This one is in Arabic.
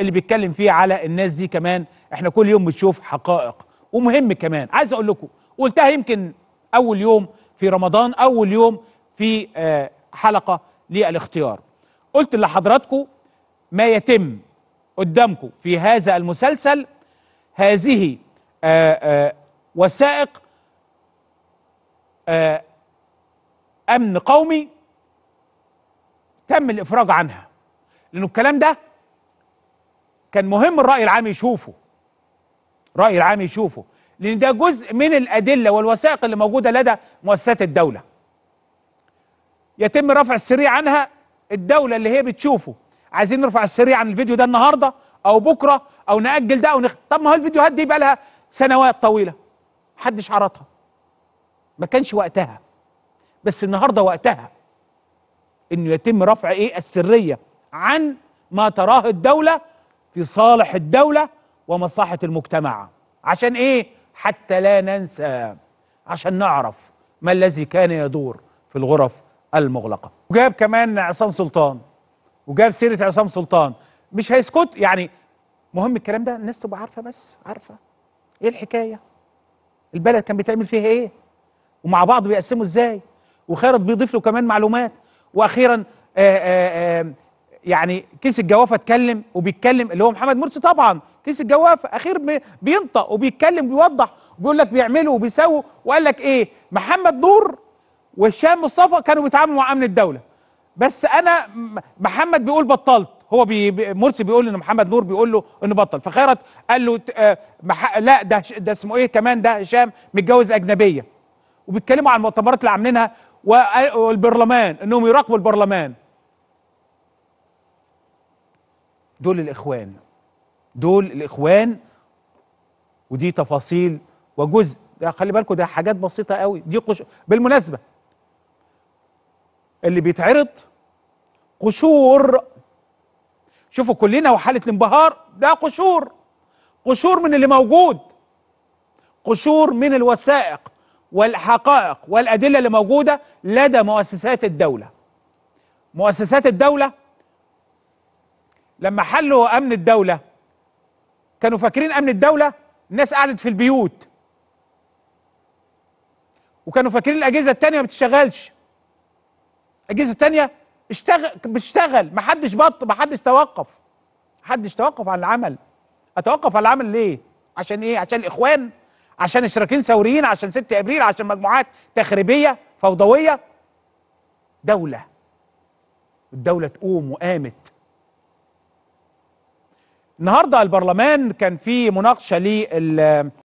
اللي بيتكلم فيه على الناس دي كمان احنا كل يوم بنشوف حقائق ومهم كمان عايز اقول لكم قلتها يمكن اول يوم في رمضان اول يوم في آه، حلقه للاختيار قلت لحضراتكم ما يتم قدامكم في هذا المسلسل هذه آه، آه، وثائق امن قومي تم الافراج عنها لانه الكلام ده كان مهم الرأي العام يشوفه الرأي العام يشوفه لأن ده جزء من الأدلة والوثائق اللي موجودة لدى مؤسسات الدولة يتم رفع السريع عنها الدولة اللي هي بتشوفه عايزين نرفع السريع عن الفيديو ده النهاردة أو بكرة أو نأجل ده أو نخ... طب ما هو الفيديوهات دي بقى لها سنوات طويلة محدش عرضها ما كانش وقتها بس النهاردة وقتها انه يتم رفع ايه السرية عن ما تراه الدولة في صالح الدولة ومصلحة المجتمع عشان إيه؟ حتى لا ننسى عشان نعرف ما الذي كان يدور في الغرف المغلقة وجاب كمان عصام سلطان وجاب سيرة عصام سلطان مش هيسكت يعني مهم الكلام ده الناس تبقى عارفة بس عارفة إيه الحكاية البلد كان بيتعمل فيها إيه ومع بعض بيقسموا إزاي وخيرت بيضيف له كمان معلومات وأخيرا آآ آه، آآ آه، آه، يعني كيس الجوافه اتكلم وبيتكلم اللي هو محمد مرسي طبعا كيس الجوافه اخير بينطق وبيتكلم بيوضح بيقول لك بيعملوا وبيسووا وقال لك ايه محمد نور وهشام مصطفى كانوا بيتعاملوا مع امن الدوله بس انا محمد بيقول بطلت هو بي مرسي بيقول ان محمد نور بيقول له انه بطل فخيرت قال له آه، لا ده ده اسمه ايه كمان ده هشام متجوز اجنبيه وبيتكلموا عن المؤتمرات اللي عاملينها والبرلمان انهم يراقبوا البرلمان دول الإخوان دول الإخوان ودي تفاصيل وجزء ده خلي بالكم ده حاجات بسيطة قوي دي قش... بالمناسبة اللي بيتعرض قشور شوفوا كلنا وحالة الانبهار ده قشور قشور من اللي موجود قشور من الوثائق والحقائق والأدلة اللي موجودة لدى مؤسسات الدولة مؤسسات الدولة لما حلوا امن الدوله كانوا فاكرين امن الدوله الناس قعدت في البيوت وكانوا فاكرين الاجهزه التانية ما بتشتغلش الاجهزه التانية اشتغل بتشتغل ما حدش بط حدش توقف حدش توقف عن العمل اتوقف عن العمل ليه عشان ايه عشان الاخوان عشان اشتراكين ثوريين عشان 6 ابريل عشان مجموعات تخريبيه فوضويه دوله الدوله تقوم وقامت النهارده البرلمان كان في مناقشه لل